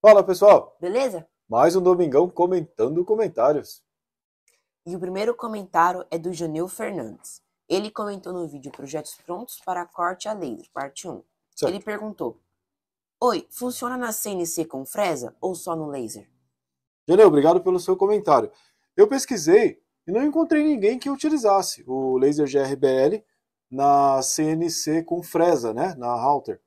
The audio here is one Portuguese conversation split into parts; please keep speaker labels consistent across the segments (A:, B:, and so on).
A: Fala pessoal! Beleza? Mais um Domingão comentando comentários. E o primeiro comentário é do Janil Fernandes. Ele comentou no vídeo Projetos Prontos para Corte a Laser, parte 1. Certo. Ele perguntou: Oi, funciona na CNC com
B: fresa ou só no laser? Janil, obrigado pelo seu comentário. Eu pesquisei e não encontrei ninguém que utilizasse o laser GRBL na CNC com fresa, né? Na halter.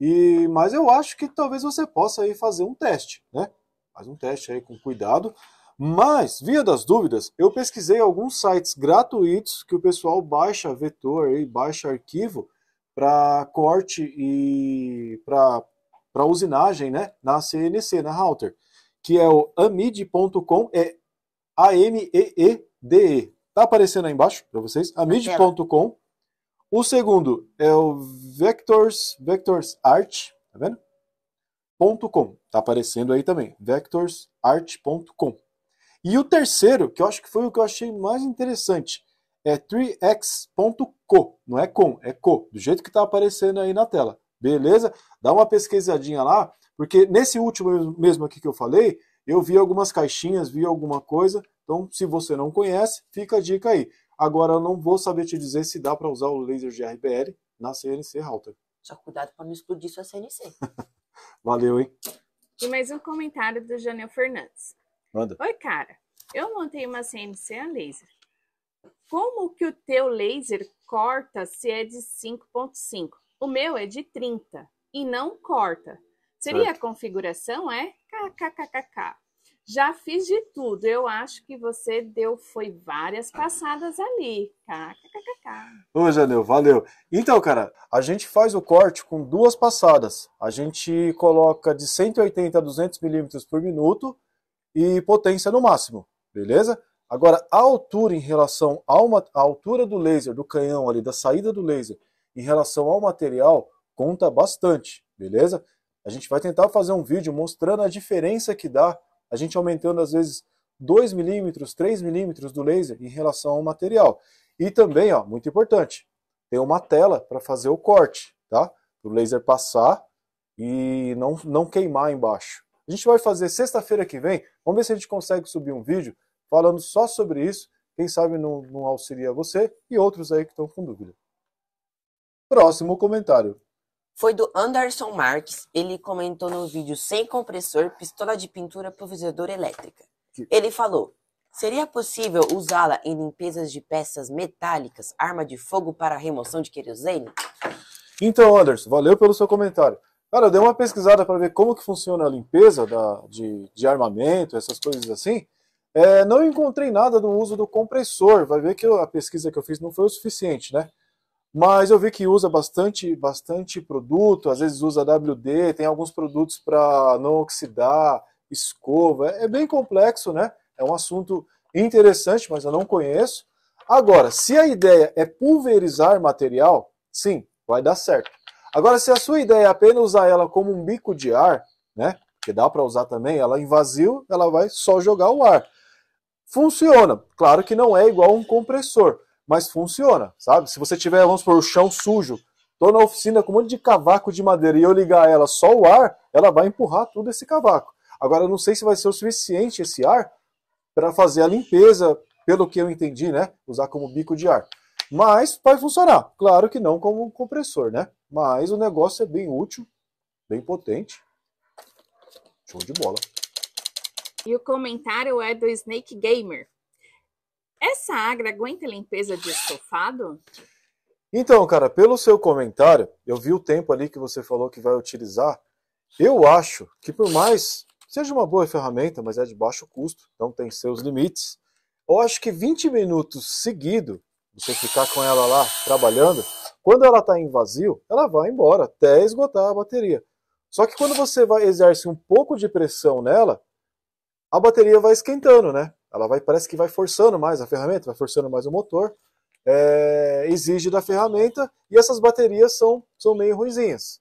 B: E, mas eu acho que talvez você possa aí fazer um teste, né? Faz um teste aí com cuidado. Mas, via das dúvidas, eu pesquisei alguns sites gratuitos que o pessoal baixa vetor e baixa arquivo para corte e para usinagem né, na CNC, na router, que é o amid.com, é A-M-E-E-D-E. Tá aparecendo aí embaixo para vocês? amid.com o segundo é o Vectors, Vectors Art, tá vendo? .com, tá aparecendo aí também, vectorsart.com. E o terceiro, que eu acho que foi o que eu achei mais interessante, é 3x.co, não é com, é co, do jeito que está aparecendo aí na tela, beleza? Dá uma pesquisadinha lá, porque nesse último mesmo aqui que eu falei, eu vi algumas caixinhas, vi alguma coisa, então se você não conhece, fica a dica aí. Agora, eu não vou saber te dizer se dá para usar o laser de GRBR na CNC router. Só
A: cuidado para não explodir sua CNC.
B: Valeu, hein?
C: E mais um comentário do Janel Fernandes. Manda. Oi, cara. Eu montei uma CNC a laser. Como que o teu laser corta se é de 5.5? O meu é de 30 e não corta. Seria certo. a configuração, é? KKKKK. Já fiz de tudo. Eu acho que você deu foi várias passadas ali. KKKK.
B: Ô, Janeu, valeu. Então, cara, a gente faz o corte com duas passadas. A gente coloca de 180 a 200 milímetros por minuto e potência no máximo, beleza? Agora, a altura em relação a uma, a altura do laser, do canhão ali, da saída do laser, em relação ao material, conta bastante, beleza? A gente vai tentar fazer um vídeo mostrando a diferença que dá a gente aumentando às vezes 2 milímetros, 3 milímetros do laser em relação ao material. E também, ó, muito importante, tem uma tela para fazer o corte, tá? O laser passar e não, não queimar embaixo. A gente vai fazer sexta-feira que vem, vamos ver se a gente consegue subir um vídeo falando só sobre isso, quem sabe não, não auxilia você e outros aí que estão com dúvida. Próximo comentário
A: foi do Anderson Marques. Ele comentou no vídeo sem compressor, pistola de pintura pulverizadora elétrica. Ele falou: Seria possível usá-la em limpezas de peças metálicas, arma de fogo para remoção de querosene?
B: Então, Anderson, valeu pelo seu comentário. Cara, eu dei uma pesquisada para ver como que funciona a limpeza da, de, de armamento, essas coisas assim. É, não encontrei nada do uso do compressor. Vai ver que eu, a pesquisa que eu fiz não foi o suficiente, né? Mas eu vi que usa bastante, bastante produto, às vezes usa WD, tem alguns produtos para não oxidar, escova. É, é bem complexo, né? É um assunto interessante, mas eu não conheço. Agora, se a ideia é pulverizar material, sim, vai dar certo. Agora, se a sua ideia é apenas usar ela como um bico de ar, né? Que dá para usar também, ela em vazio, ela vai só jogar o ar. Funciona. Claro que não é igual um compressor, mas funciona, sabe? Se você tiver, vamos supor, o chão sujo, tô na oficina com um monte de cavaco de madeira e eu ligar ela só o ar, ela vai empurrar tudo esse cavaco. Agora, eu não sei se vai ser o suficiente esse ar para fazer a limpeza, pelo que eu entendi, né? Usar como bico de ar. Mas vai funcionar. Claro que não como um compressor, né? Mas o negócio é bem útil, bem potente. Show de bola.
C: E o comentário é do Snake Gamer. Essa agra aguenta limpeza de estofado?
B: Então, cara, pelo seu comentário, eu vi o tempo ali que você falou que vai utilizar. Eu acho que por mais seja uma boa ferramenta, mas é de baixo custo, então tem seus limites. Eu acho que 20 minutos seguido, você ficar com ela lá trabalhando, quando ela está em vazio, ela vai embora até esgotar a bateria. Só que quando você vai exerce um pouco de pressão nela, a bateria vai esquentando, né? Ela vai, parece que vai forçando mais a ferramenta, vai forçando mais o motor, é, exige da ferramenta, e essas baterias são, são meio ruinzinhas.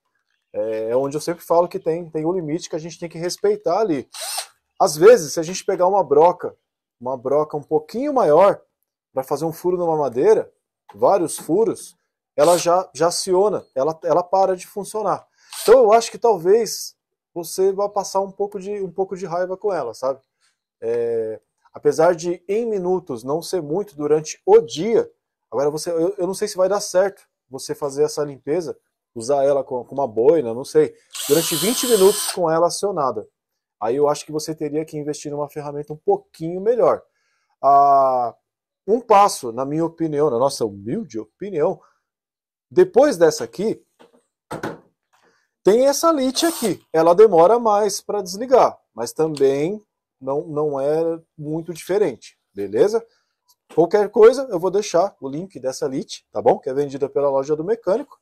B: Eh, é onde eu sempre falo que tem, tem um limite que a gente tem que respeitar ali. Às vezes, se a gente pegar uma broca, uma broca um pouquinho maior, para fazer um furo numa madeira, vários furos, ela já, já aciona, ela, ela para de funcionar. Então eu acho que talvez você vá passar um pouco de, um pouco de raiva com ela, sabe? É, Apesar de em minutos não ser muito durante o dia, agora você, eu, eu não sei se vai dar certo você fazer essa limpeza, usar ela com, com uma boina, não sei, durante 20 minutos com ela acionada. Aí eu acho que você teria que investir numa ferramenta um pouquinho melhor. Ah, um passo, na minha opinião, na nossa humilde opinião, depois dessa aqui, tem essa lite aqui. Ela demora mais para desligar, mas também não, não é muito diferente, beleza? Qualquer coisa, eu vou deixar o link dessa lite tá bom? Que é vendida pela loja do mecânico.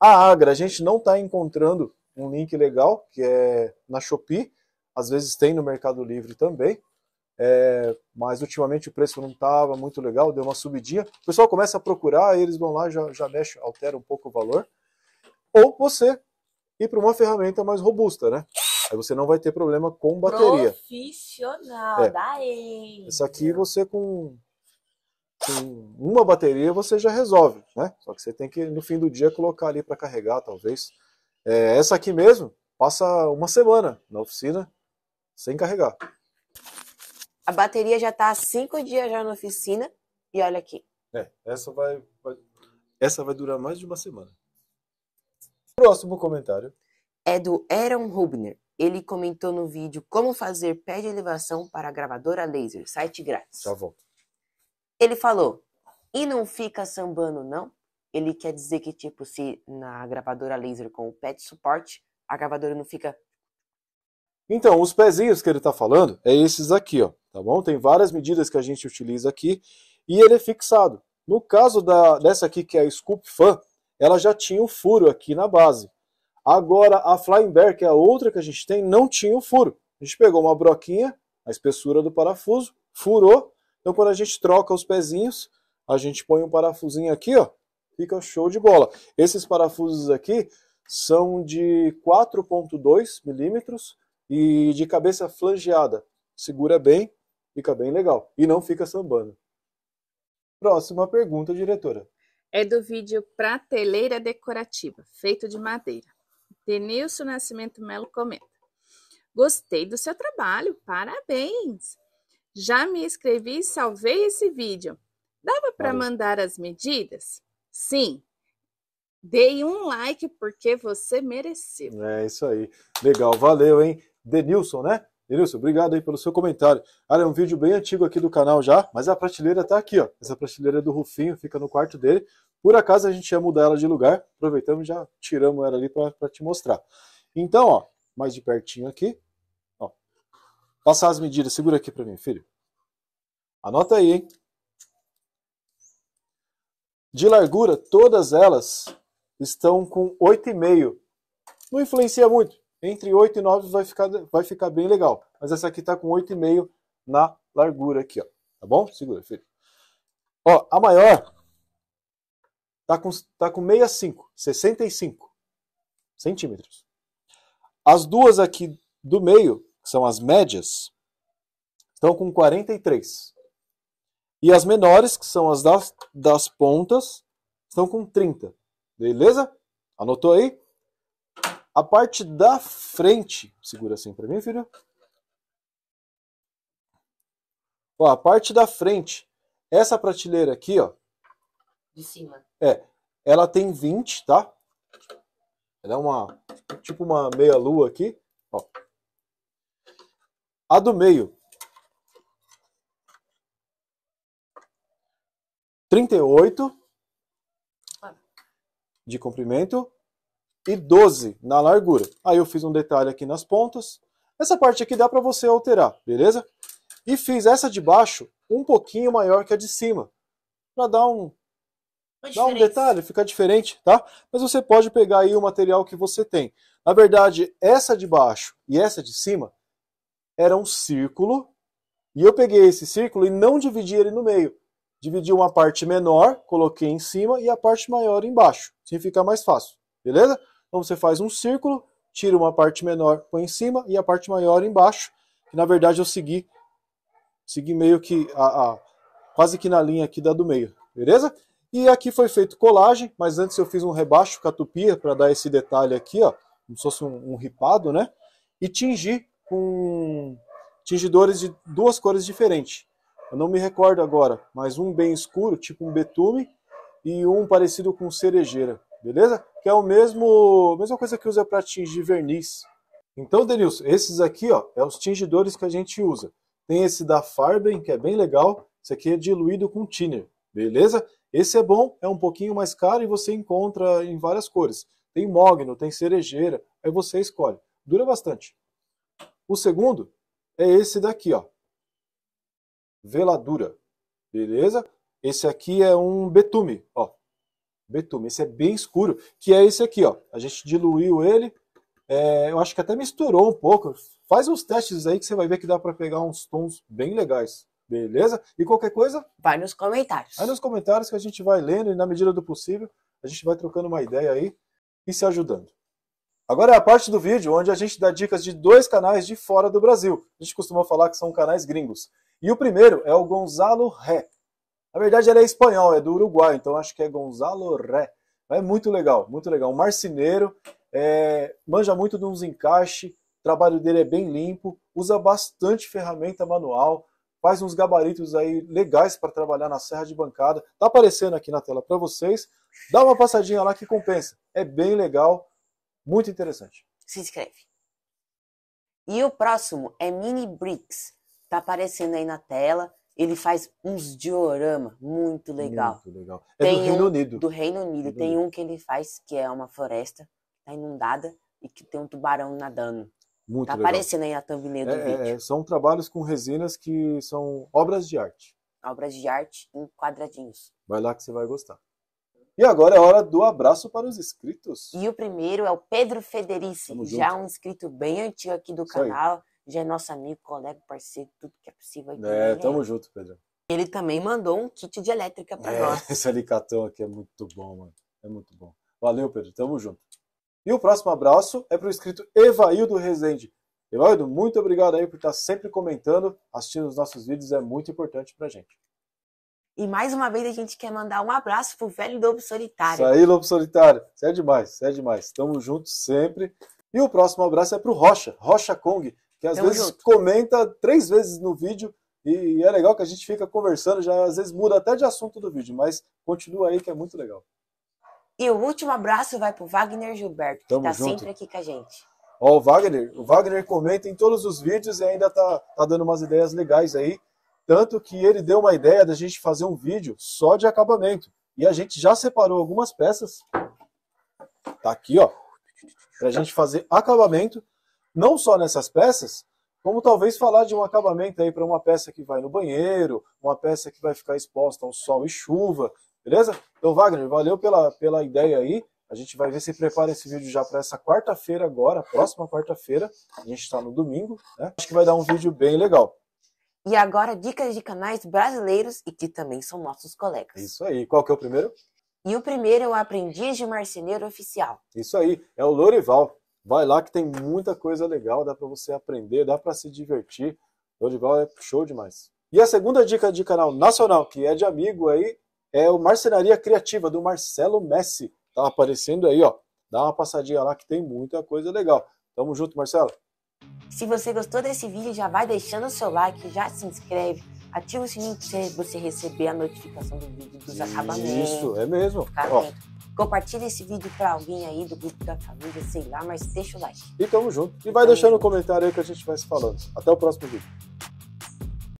B: A Agra, a gente não está encontrando um link legal, que é na Shopee. Às vezes tem no Mercado Livre também. É, mas ultimamente o preço não estava muito legal, deu uma subidinha. O pessoal começa a procurar, eles vão lá, já, já mexe, altera um pouco o valor. Ou você ir para uma ferramenta mais robusta, né? Aí você não vai ter problema com bateria.
A: Profissional, é. Essa
B: aqui você com, com uma bateria você já resolve, né? Só que você tem que no fim do dia colocar ali para carregar, talvez. É, essa aqui mesmo passa uma semana na oficina sem carregar.
A: A bateria já está há cinco dias já na oficina e olha
B: aqui. É, essa vai, vai, essa vai durar mais de uma semana. Próximo comentário é do Aaron Rubner. Ele comentou
A: no vídeo como fazer pé de elevação para a gravadora laser, site grátis. Só volta. Ele falou, e não fica sambando não? Ele quer dizer que, tipo, se na gravadora laser com o pé de suporte, a gravadora não fica...
B: Então, os pezinhos que ele está falando é esses aqui, ó, tá bom? Tem várias medidas que a gente utiliza aqui e ele é fixado. No caso da, dessa aqui, que é a Scoop Fan, ela já tinha um furo aqui na base, Agora, a Flying Bear, que é a outra que a gente tem, não tinha o furo. A gente pegou uma broquinha, a espessura do parafuso, furou. Então, quando a gente troca os pezinhos, a gente põe um parafusinho aqui, ó, fica show de bola. Esses parafusos aqui são de 4.2 milímetros e de cabeça flangeada. Segura bem, fica bem legal e não fica sambando. Próxima pergunta, diretora.
C: É do vídeo Prateleira Decorativa, feito de madeira. Denilson Nascimento Melo comenta: Gostei do seu trabalho, parabéns! Já me inscrevi e salvei esse vídeo. Dava para mandar as medidas? Sim. Dei um like porque você mereceu.
B: É isso aí. Legal, valeu, hein? Denilson, né? Denilson, obrigado aí pelo seu comentário. Ah, é um vídeo bem antigo aqui do canal já, mas a prateleira tá aqui, ó. Essa prateleira é do Rufinho, fica no quarto dele. Por acaso a gente ia mudar ela de lugar, aproveitamos e já tiramos ela ali para te mostrar. Então, ó, mais de pertinho aqui. Ó, passar as medidas, segura aqui para mim, filho. Anota aí, hein? De largura, todas elas estão com 8,5. Não influencia muito. Entre 8 e 9 vai ficar, vai ficar bem legal. Mas essa aqui está com 8,5 na largura aqui, ó. Tá bom? Segura, filho. Ó, a maior Está com, tá com 65, 65 centímetros. As duas aqui do meio, que são as médias, estão com 43. E as menores, que são as das, das pontas, estão com 30. Beleza? Anotou aí? A parte da frente, segura assim para mim, filho. Ó, a parte da frente, essa prateleira aqui, ó, de cima. É. Ela tem 20, tá? Ela é uma. Tipo uma meia-lua aqui. Ó. A do meio. 38 ah. de comprimento e 12 na largura. Aí eu fiz um detalhe aqui nas pontas. Essa parte aqui dá para você alterar, beleza? E fiz essa de baixo um pouquinho maior que a de cima, para dar um dá um detalhe, fica diferente, tá? Mas você pode pegar aí o material que você tem. Na verdade, essa de baixo e essa de cima era um círculo, e eu peguei esse círculo e não dividi ele no meio. Dividi uma parte menor, coloquei em cima, e a parte maior embaixo. Assim fica mais fácil, beleza? Então você faz um círculo, tira uma parte menor, põe em cima, e a parte maior embaixo. Que, na verdade eu segui, segui meio que a, a quase que na linha aqui da do meio, beleza? E aqui foi feito colagem, mas antes eu fiz um rebaixo catupia para dar esse detalhe aqui, ó, como se fosse um, um ripado, né? E tingi com tingidores de duas cores diferentes. Eu não me recordo agora, mas um bem escuro, tipo um betume, e um parecido com cerejeira, beleza? Que é o mesmo, mesma coisa que usa para tingir verniz. Então, Denilson, esses aqui, ó, é os tingidores que a gente usa. Tem esse da Farben, que é bem legal. Esse aqui é diluído com thinner, beleza? Esse é bom, é um pouquinho mais caro e você encontra em várias cores. Tem mogno, tem cerejeira, aí você escolhe. Dura bastante. O segundo é esse daqui, ó. Veladura. Beleza? Esse aqui é um betume, ó. Betume, esse é bem escuro, que é esse aqui, ó. A gente diluiu ele, é, eu acho que até misturou um pouco. Faz uns testes aí que você vai ver que dá para pegar uns tons bem legais. Beleza? E qualquer coisa? Vai nos comentários. Vai nos comentários que a gente vai lendo e, na medida do possível, a gente vai trocando uma ideia aí e se ajudando. Agora é a parte do vídeo onde a gente dá dicas de dois canais de fora do Brasil. A gente costuma falar que são canais gringos. E o primeiro é o Gonzalo Ré. Na verdade, ele é espanhol, é do Uruguai, então acho que é Gonzalo Ré. É muito legal, muito legal. Um marceneiro, é, manja muito de uns encaixes, o trabalho dele é bem limpo, usa bastante ferramenta manual, faz uns gabaritos aí legais para trabalhar na serra de bancada. Tá aparecendo aqui na tela para vocês. Dá uma passadinha lá que compensa. É bem legal, muito interessante. Se inscreve. E o
A: próximo é Mini Bricks. Tá aparecendo aí na tela. Ele faz uns diorama muito legal.
B: Muito legal. É Tem do Reino um, Unido. Do
A: Reino Unido. Tem um que ele faz que é uma floresta tá inundada e que tem um tubarão nadando.
B: Muito tá legal. aparecendo aí a thumbnail do é, é, é, vídeo. são trabalhos com resinas que são obras de arte.
A: Obras de arte em quadradinhos.
B: Vai lá que você vai gostar. E agora é hora
A: do abraço para os inscritos. E o primeiro é o Pedro Federici, já um inscrito bem antigo aqui do Isso canal. Aí. Já é nosso amigo, colega, parceiro, tudo que é possível. Aqui é, né? tamo junto, Pedro. Ele também mandou um kit de elétrica para é, nós.
B: Esse alicatão aqui é muito bom, mano. É muito bom. Valeu, Pedro. Tamo junto. E o próximo abraço é para o inscrito Evaildo Rezende. Evaildo, muito obrigado aí por estar sempre comentando, assistindo os nossos vídeos, é muito importante para gente.
A: E mais uma vez a gente quer mandar um abraço pro velho Lobo Solitário. Isso aí,
B: Lobo Solitário. é demais, é demais. Tamo junto sempre. E o próximo abraço é para o Rocha, Rocha Kong, que às Tamo vezes junto. comenta três vezes no vídeo e é legal que a gente fica conversando, já às vezes muda até de assunto do vídeo, mas continua aí que é muito legal.
A: E o último abraço vai para o Wagner Gilberto, que está sempre aqui com a gente.
B: Ó, o Wagner, o Wagner comenta em todos os vídeos e ainda tá, tá dando umas ideias legais aí. Tanto que ele deu uma ideia da gente fazer um vídeo só de acabamento. E a gente já separou algumas peças. Tá aqui, ó. Pra gente fazer acabamento, não só nessas peças, como talvez falar de um acabamento aí para uma peça que vai no banheiro, uma peça que vai ficar exposta ao sol e chuva, Beleza? Então, Wagner, valeu pela, pela ideia aí. A gente vai ver se prepara esse vídeo já para essa quarta-feira agora, próxima quarta-feira. A gente está no domingo, né? Acho que vai dar um vídeo bem legal.
A: E agora, dicas de canais brasileiros e que também são nossos colegas. Isso aí.
B: Qual que é o primeiro?
A: E o primeiro é o Aprendiz de Marceneiro Oficial.
B: Isso aí, é o Lorival. Vai lá que tem muita coisa legal, dá para você aprender, dá para se divertir. Lorival é show demais. E a segunda dica de canal nacional, que é de amigo aí, é o Marcenaria Criativa, do Marcelo Messi. Tá aparecendo aí, ó. Dá uma passadinha lá que tem muita coisa legal. Tamo junto, Marcelo. Se você gostou
A: desse vídeo, já vai deixando o seu like, já se inscreve, ativa o sininho para você receber a notificação do vídeo dos acabamentos. Isso, é
B: mesmo. Tá
A: Compartilhe esse vídeo para alguém aí do grupo da família, sei lá, mas deixa o like.
B: E tamo junto. E vai tamo então, deixando o um comentário aí que a gente vai se falando. Até o próximo vídeo.